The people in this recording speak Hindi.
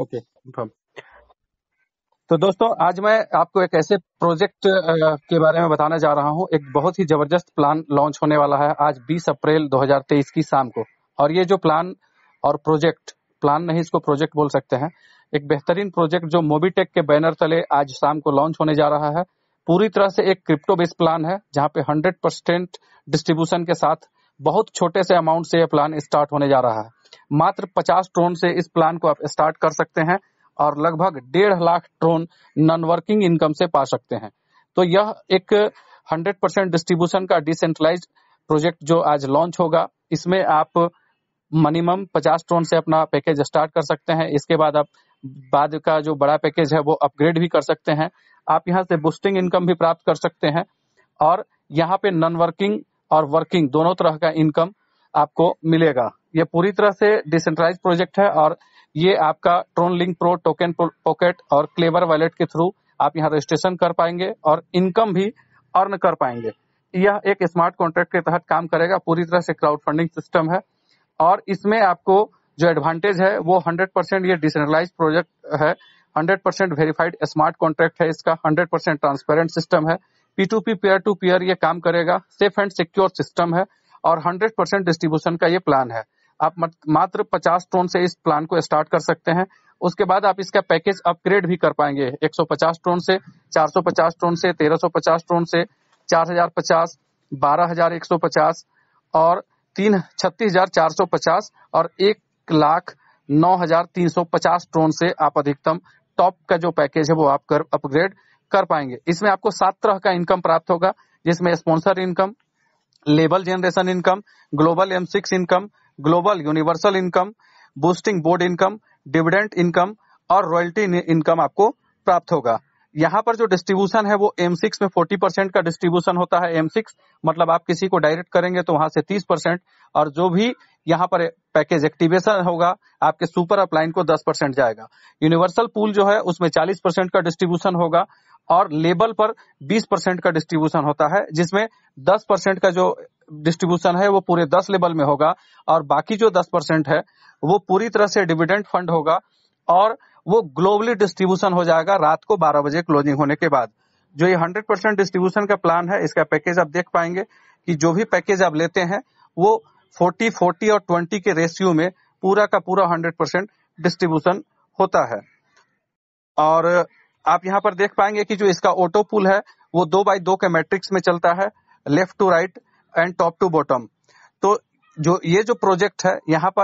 ओके तो दोस्तों आज मैं आपको एक ऐसे प्रोजेक्ट के बारे में बताने जा रहा हूं एक बहुत ही जबरदस्त प्लान लॉन्च होने वाला है आज 20 अप्रैल 2023 की शाम को और ये जो प्लान और प्रोजेक्ट प्लान नहीं इसको प्रोजेक्ट बोल सकते हैं एक बेहतरीन प्रोजेक्ट जो मोबीटेक के बैनर तले आज शाम को लॉन्च होने जा रहा है पूरी तरह से एक क्रिप्टो बेस्ड प्लान है जहाँ पे हंड्रेड परसेंट डिस्ट्रीब्यूशन के साथ बहुत छोटे से अमाउंट से यह प्लान स्टार्ट होने जा रहा है मात्र 50 ट्रोन से इस प्लान को आप स्टार्ट कर सकते हैं और लगभग डेढ़ lakh Tron non working income से पा सकते हैं तो यह एक 100 परसेंट डिस्ट्रीब्यूशन का डिसेंट्रलाइज प्रोजेक्ट जो आज लॉन्च होगा इसमें आप मिनिमम 50 ट्रोन से अपना पैकेज स्टार्ट कर सकते हैं इसके बाद आप बाद का जो बड़ा पैकेज है वो अपग्रेड भी कर सकते हैं आप यहाँ से बूस्टिंग इनकम भी प्राप्त कर सकते हैं और यहाँ पे नॉन वर्किंग और वर्किंग दोनों तरह का इनकम आपको मिलेगा ये पूरी तरह से डिसेंट्राइज प्रोजेक्ट है और ये आपका Tron link pro token pocket और क्लेवर वैलेट के थ्रू आप यहाँ रजिस्ट्रेशन कर पाएंगे और इनकम भी अर्न कर पाएंगे यह एक स्मार्ट कॉन्ट्रैक्ट के तहत काम करेगा पूरी तरह से क्राउड फंडिंग सिस्टम है और इसमें आपको जो एडवांटेज है वो 100 परसेंट ये डिसेंट्रलाइज प्रोजेक्ट है 100 परसेंट वेरीफाइड स्मार्ट कॉन्ट्रैक्ट है इसका 100 परसेंट ट्रांसपेरेंट सिस्टम है P to P pair to pair ये काम करेगा सेफ एंड सिक्योर सिस्टम है और 100 परसेंट डिस्ट्रीब्यूशन का ये प्लान है आप मात्र 50 टोन से इस प्लान को स्टार्ट कर सकते हैं उसके बाद आप इसका पैकेज अपग्रेड भी कर पाएंगे 150 टोन से 450 टोन से 1350 टोन से 4050 12150 और तीन छत्तीस और एक लाख नौ हजार तीन सौ पचास टोन से आप अधिकतम टॉप का जो पैकेज है वो आप कर अपग्रेड कर पाएंगे इसमें आपको सात तरह का इनकम प्राप्त होगा जिसमें स्पॉन्सर इनकम लेबल generation income global M six income global universal income boosting board income dividend income और रॉयल्टी इनकम आपको प्राप्त होगा यहाँ पर जो डिस्ट्रीब्यूशन है वो एम सिक्स में फोर्टी परसेंट का डिस्ट्रीब्यूशन होता है एम सिक्स मतलब आप किसी को डायरेक्ट करेंगे तो वहां से तीस परसेंट और जो भी यहाँ पर पैकेज एक्टिवेशन होगा आपके सुपर अपलाइन को दस परसेंट जाएगा यूनिवर्सल पूल जो है उसमें चालीस परसेंट का डिस्ट्रीब्यूशन होगा और लेबल पर 20 परसेंट का डिस्ट्रीब्यूशन होता है जिसमें 10 परसेंट का जो डिस्ट्रीब्यूशन है वो पूरे 10 लेबल में होगा और बाकी जो 10 परसेंट है वो पूरी तरह से डिविडेंड फंड होगा और वो ग्लोबली डिस्ट्रीब्यूशन हो जाएगा रात को 12 बजे क्लोजिंग होने के बाद जो ये 100 परसेंट डिस्ट्रीब्यूशन का प्लान है इसका पैकेज आप देख पाएंगे कि जो भी पैकेज आप लेते हैं वो 40 40 और 20 के रेशियो में पूरा का पूरा 100 परसेंट डिस्ट्रीब्यूशन होता है और आप यहाँ पर देख पाएंगे कि जो इसका ऑटो पुल है वो दो बाई दो के मैट्रिक्स में चलता है left to right and top to bottom तो जो ये जो प्रोजेक्ट है यहाँ पर